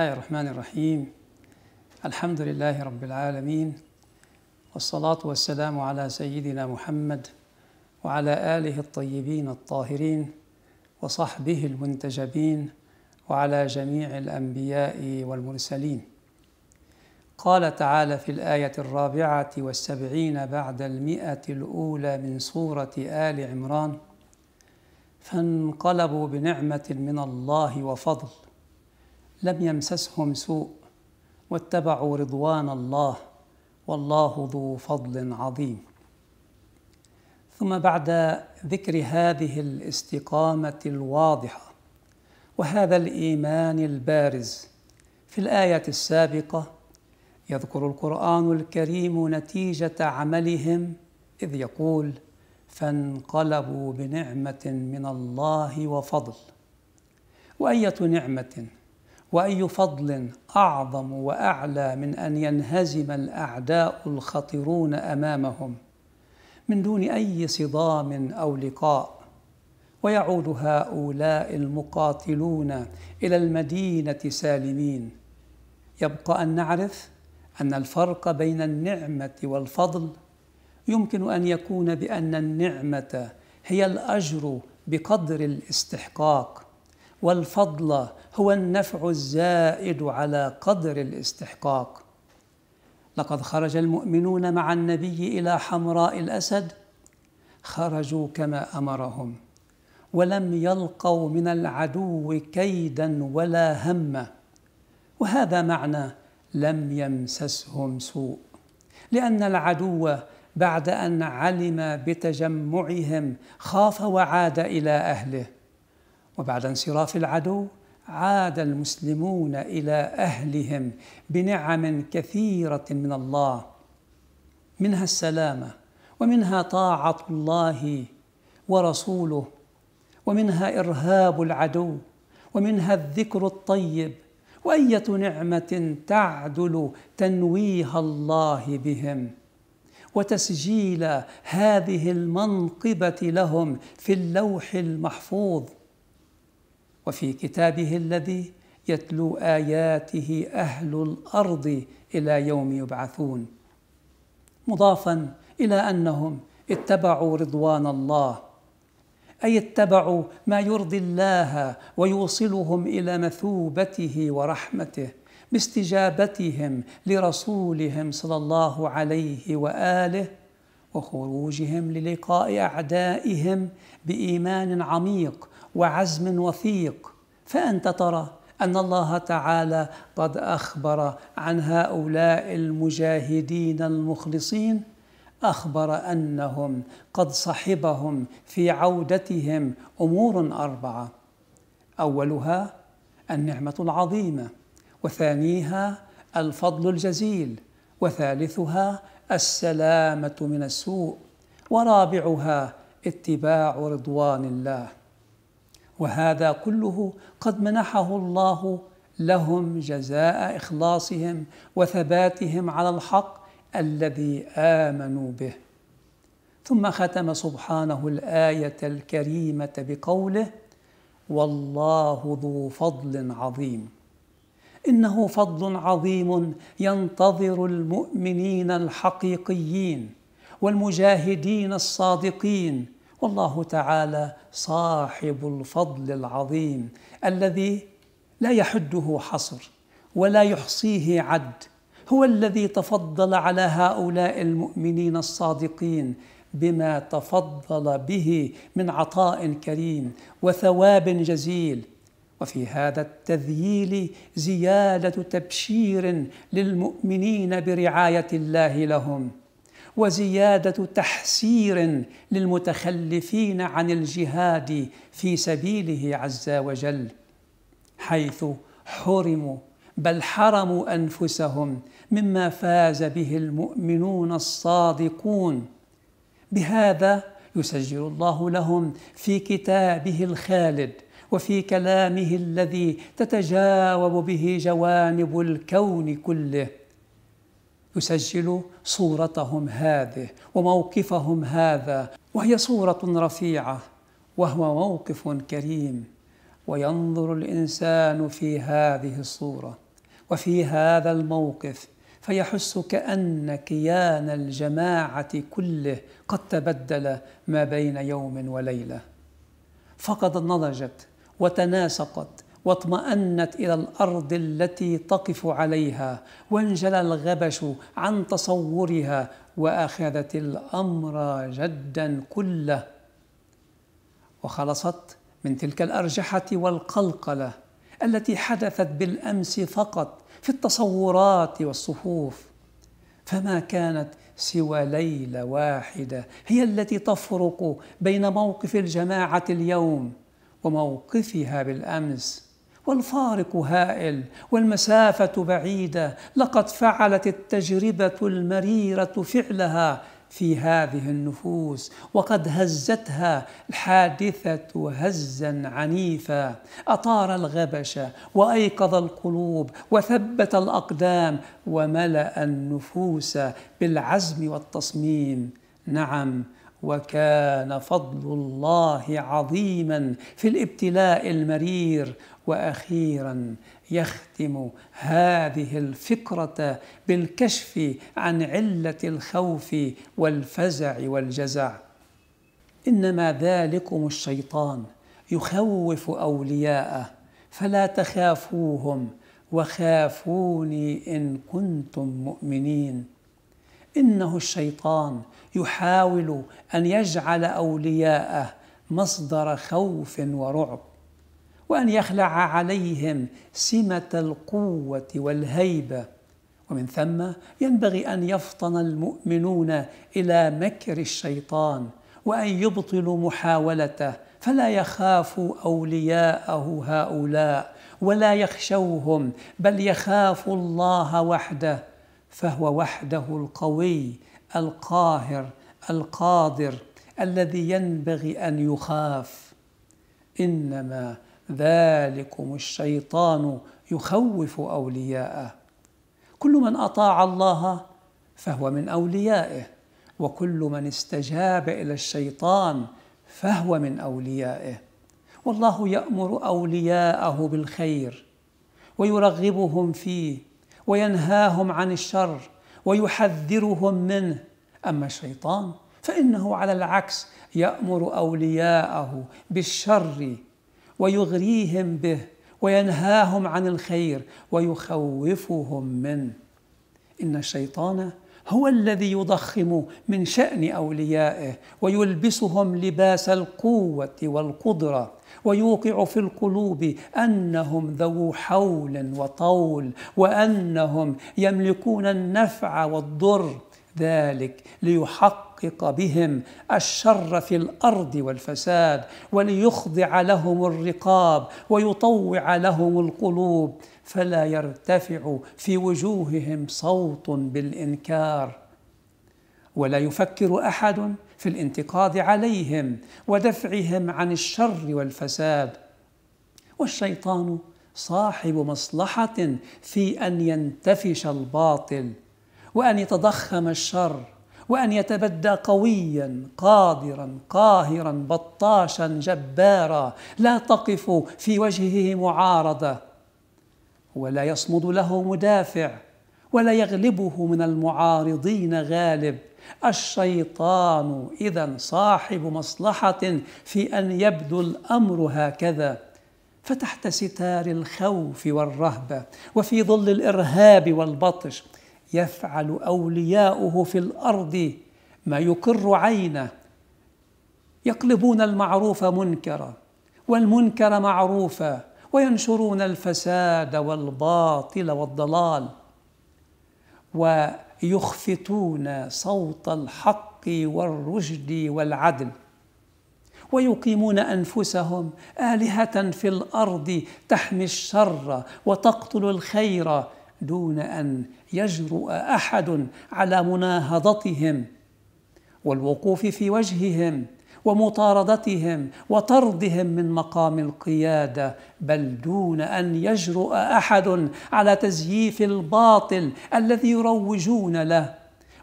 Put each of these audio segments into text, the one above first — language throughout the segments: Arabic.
الله الرحمن الرحيم الحمد لله رب العالمين والصلاة والسلام على سيدنا محمد وعلى آله الطيبين الطاهرين وصحبه المنتجبين وعلى جميع الأنبياء والمرسلين قال تعالى في الآية الرابعة والسبعين بعد المئة الأولى من سورة آل عمران فانقلبوا بنعمة من الله وفضل لم يمسسهم سوء واتبعوا رضوان الله والله ذو فضل عظيم ثم بعد ذكر هذه الاستقامه الواضحه وهذا الايمان البارز في الايه السابقه يذكر القران الكريم نتيجه عملهم اذ يقول فانقلبوا بنعمه من الله وفضل وايه نعمه واي فضل اعظم واعلى من ان ينهزم الاعداء الخطرون امامهم من دون اي صدام او لقاء ويعود هؤلاء المقاتلون الى المدينه سالمين يبقى ان نعرف ان الفرق بين النعمه والفضل يمكن ان يكون بان النعمه هي الاجر بقدر الاستحقاق والفضل هو النفع الزائد على قدر الاستحقاق لقد خرج المؤمنون مع النبي الى حمراء الاسد خرجوا كما امرهم ولم يلقوا من العدو كيدا ولا هما وهذا معنى لم يمسسهم سوء لان العدو بعد ان علم بتجمعهم خاف وعاد الى اهله وبعد انصراف العدو عاد المسلمون الى اهلهم بنعم كثيره من الله منها السلامه ومنها طاعه الله ورسوله ومنها ارهاب العدو ومنها الذكر الطيب وايه نعمه تعدل تنويه الله بهم وتسجيل هذه المنقبه لهم في اللوح المحفوظ وفي كتابه الذي يتلو اياته اهل الارض الى يوم يبعثون مضافا الى انهم اتبعوا رضوان الله اي اتبعوا ما يرضي الله ويوصلهم الى مثوبته ورحمته باستجابتهم لرسولهم صلى الله عليه واله وخروجهم للقاء اعدائهم بايمان عميق وعزم وثيق فانت ترى ان الله تعالى قد اخبر عن هؤلاء المجاهدين المخلصين اخبر انهم قد صحبهم في عودتهم امور اربعه اولها النعمه العظيمه وثانيها الفضل الجزيل وثالثها السلامه من السوء ورابعها اتباع رضوان الله وهذا كله قد منحه الله لهم جزاء اخلاصهم وثباتهم على الحق الذي امنوا به ثم ختم سبحانه الايه الكريمه بقوله والله ذو فضل عظيم انه فضل عظيم ينتظر المؤمنين الحقيقيين والمجاهدين الصادقين والله تعالى صاحب الفضل العظيم الذي لا يحده حصر ولا يحصيه عد هو الذي تفضل على هؤلاء المؤمنين الصادقين بما تفضل به من عطاء كريم وثواب جزيل وفي هذا التذييل زياده تبشير للمؤمنين برعايه الله لهم وزياده تحسير للمتخلفين عن الجهاد في سبيله عز وجل حيث حرموا بل حرموا انفسهم مما فاز به المؤمنون الصادقون بهذا يسجل الله لهم في كتابه الخالد وفي كلامه الذي تتجاوب به جوانب الكون كله يسجل صورتهم هذه وموقفهم هذا وهي صوره رفيعه وهو موقف كريم وينظر الانسان في هذه الصوره وفي هذا الموقف فيحس كان كيان الجماعه كله قد تبدل ما بين يوم وليله فقد نضجت وتناسقت واطمأنت إلى الأرض التي تقف عليها وانجلى الغبش عن تصورها وأخذت الأمر جدا كله وخلصت من تلك الأرجحة والقلقلة التي حدثت بالأمس فقط في التصورات والصفوف فما كانت سوى ليلة واحدة هي التي تفرق بين موقف الجماعة اليوم وموقفها بالأمس والفارق هائل والمسافة بعيدة لقد فعلت التجربة المريرة فعلها في هذه النفوس وقد هزتها الحادثة هزا عنيفا أطار الغبش وأيقظ القلوب وثبت الأقدام وملأ النفوس بالعزم والتصميم نعم وكان فضل الله عظيما في الابتلاء المرير واخيرا يختم هذه الفكره بالكشف عن عله الخوف والفزع والجزع انما ذلكم الشيطان يخوف اولياءه فلا تخافوهم وخافوني ان كنتم مؤمنين إنه الشيطان يحاول أن يجعل أولياءه مصدر خوف ورعب وأن يخلع عليهم سمة القوة والهيبة ومن ثم ينبغي أن يفطن المؤمنون إلى مكر الشيطان وأن يبطلوا محاولته فلا يخافوا أولياءه هؤلاء ولا يخشوهم بل يخافوا الله وحده فهو وحده القوي القاهر القادر الذي ينبغي ان يخاف انما ذلكم الشيطان يخوف اولياءه كل من اطاع الله فهو من اوليائه وكل من استجاب الى الشيطان فهو من اوليائه والله يامر اولياءه بالخير ويرغبهم فيه وينهاهم عن الشر ويحذرهم منه اما الشيطان فانه على العكس يامر اولياءه بالشر ويغريهم به وينهاهم عن الخير ويخوفهم منه ان الشيطان هو الذي يضخم من شان اوليائه ويلبسهم لباس القوه والقدره ويوقع في القلوب انهم ذو حول وطول وانهم يملكون النفع والضر ذلك ليحقق بهم الشر في الارض والفساد وليخضع لهم الرقاب ويطوع لهم القلوب فلا يرتفع في وجوههم صوت بالانكار ولا يفكر احد في الانتقاض عليهم ودفعهم عن الشر والفساد والشيطان صاحب مصلحه في ان ينتفش الباطل وان يتضخم الشر وان يتبدى قويا قادرا قاهرا بطاشا جبارا لا تقف في وجهه معارضه ولا يصمد له مدافع ولا يغلبه من المعارضين غالب الشيطان اذا صاحب مصلحه في ان يبدو الامر هكذا فتحت ستار الخوف والرهبه وفي ظل الارهاب والبطش يفعل اولياؤه في الارض ما يقر عينه يقلبون المعروف منكرا والمنكر معروفا وينشرون الفساد والباطل والضلال و يخفتون صوت الحق والرشد والعدل ويقيمون انفسهم الهه في الارض تحمي الشر وتقتل الخير دون ان يجرؤ احد على مناهضتهم والوقوف في وجههم ومطاردتهم وطردهم من مقام القياده بل دون ان يجرؤ احد على تزييف الباطل الذي يروجون له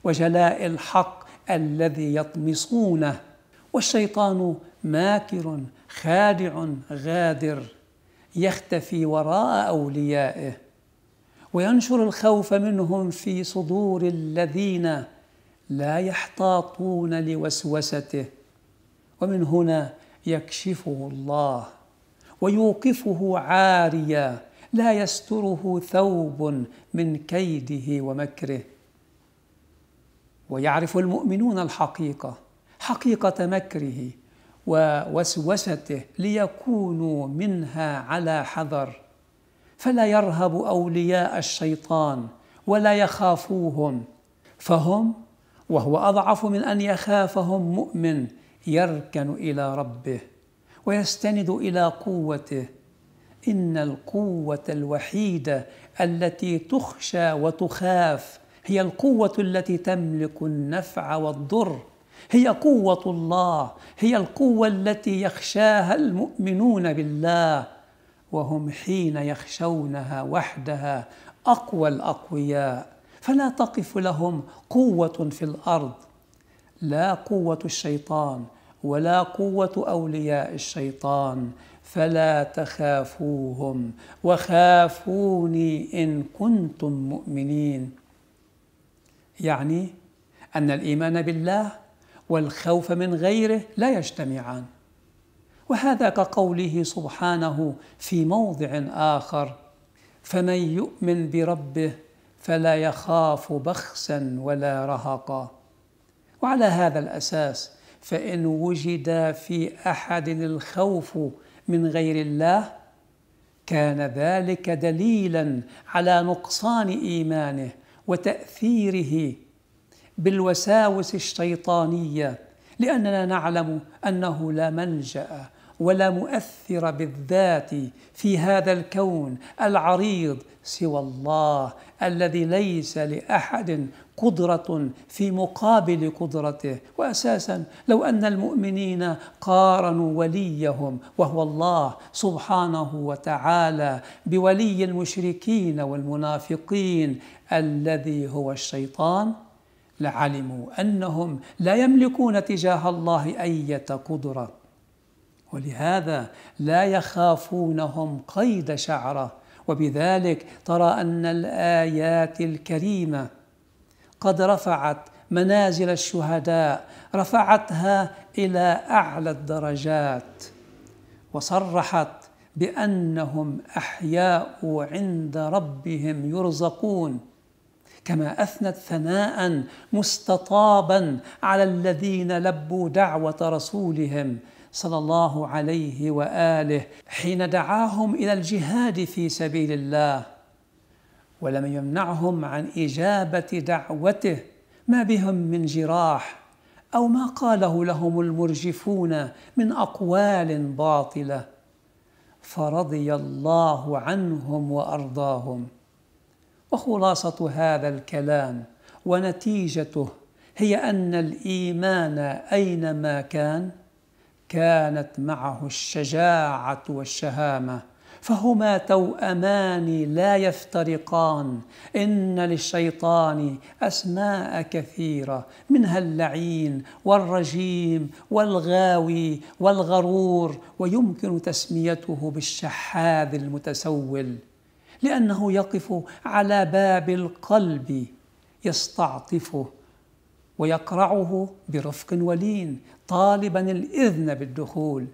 وجلاء الحق الذي يطمسونه والشيطان ماكر خادع غادر يختفي وراء اوليائه وينشر الخوف منهم في صدور الذين لا يحتاطون لوسوسته ومن هنا يكشفه الله ويوقفه عاريا لا يستره ثوب من كيده ومكره ويعرف المؤمنون الحقيقه حقيقه مكره ووسوسته ليكونوا منها على حذر فلا يرهب اولياء الشيطان ولا يخافوهم فهم وهو اضعف من ان يخافهم مؤمن يركن الى ربه ويستند الى قوته ان القوه الوحيده التي تخشى وتخاف هي القوه التي تملك النفع والضر هي قوه الله هي القوه التي يخشاها المؤمنون بالله وهم حين يخشونها وحدها اقوى الاقوياء فلا تقف لهم قوه في الارض لا قوه الشيطان ولا قوة أولياء الشيطان فلا تخافوهم وخافوني إن كنتم مؤمنين يعني أن الإيمان بالله والخوف من غيره لا يجتمعان وهذا كقوله سبحانه في موضع آخر فمن يؤمن بربه فلا يخاف بخسا ولا رهقا وعلى هذا الأساس فإن وجد في أحد الخوف من غير الله كان ذلك دليلا على نقصان إيمانه وتأثيره بالوساوس الشيطانية لأننا نعلم أنه لا منجأ ولا مؤثر بالذات في هذا الكون العريض سوى الله الذي ليس لاحد قدره في مقابل قدرته واساسا لو ان المؤمنين قارنوا وليهم وهو الله سبحانه وتعالى بولي المشركين والمنافقين الذي هو الشيطان لعلموا انهم لا يملكون تجاه الله ايه قدره ولهذا لا يخافونهم قيد شعره وبذلك ترى أن الآيات الكريمة قد رفعت منازل الشهداء رفعتها إلى أعلى الدرجات وصرحت بأنهم أحياء عند ربهم يرزقون كما اثنت ثناء مستطابا على الذين لبوا دعوه رسولهم صلى الله عليه واله حين دعاهم الى الجهاد في سبيل الله ولم يمنعهم عن اجابه دعوته ما بهم من جراح او ما قاله لهم المرجفون من اقوال باطله فرضي الله عنهم وارضاهم وخلاصه هذا الكلام ونتيجته هي ان الايمان اينما كان كانت معه الشجاعه والشهامه فهما توأمان لا يفترقان إن للشيطان أسماء كثيرة منها اللعين والرجيم والغاوي والغرور ويمكن تسميته بالشحاذ المتسول لأنه يقف على باب القلب يستعطفه ويقرعه برفق ولين طالبا الاذن بالدخول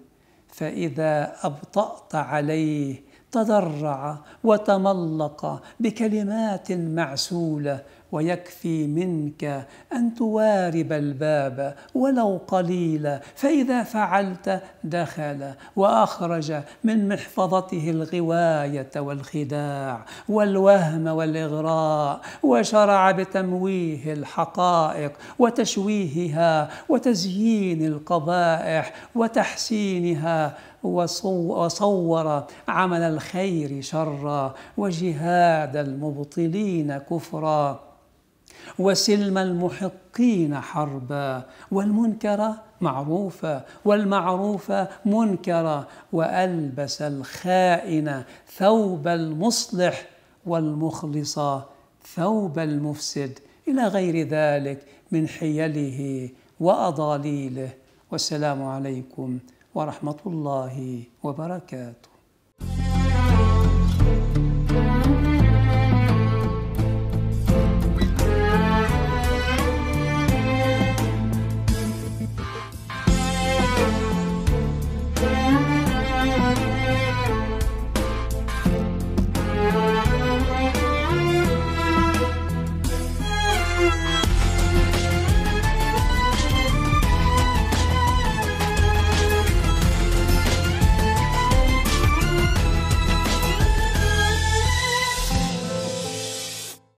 فاذا ابطات عليه تضرع وتملق بكلمات معسوله ويكفي منك ان توارب الباب ولو قليلا فاذا فعلت دخل واخرج من محفظته الغوايه والخداع والوهم والاغراء وشرع بتمويه الحقائق وتشويهها وتزيين القبائح وتحسينها وصور عمل الخير شرا وجهاد المبطلين كفرا وسلم المحقين حربا والمنكر معروفا والمعروف منكرا والبس الخائن ثوب المصلح والمخلص ثوب المفسد الى غير ذلك من حيله واضاليله والسلام عليكم ورحمه الله وبركاته